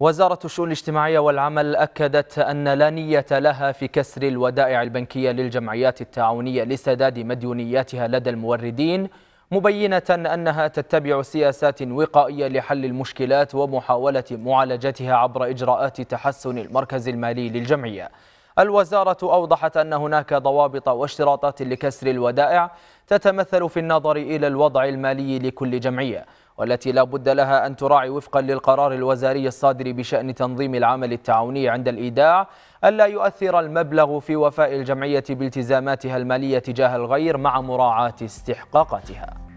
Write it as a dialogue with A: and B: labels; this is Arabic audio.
A: وزارة الشؤون الاجتماعية والعمل أكدت أن لا نية لها في كسر الودائع البنكية للجمعيات التعاونية لسداد مديونياتها لدى الموردين مبينة أنها تتبع سياسات وقائية لحل المشكلات ومحاولة معالجتها عبر إجراءات تحسن المركز المالي للجمعية الوزارة أوضحت أن هناك ضوابط واشتراطات لكسر الودائع تتمثل في النظر إلى الوضع المالي لكل جمعية والتي لا بد لها أن تراعي وفقا للقرار الوزاري الصادر بشأن تنظيم العمل التعاوني عند الإيداع ألا يؤثر المبلغ في وفاء الجمعية بالتزاماتها المالية تجاه الغير مع مراعاة استحقاقاتها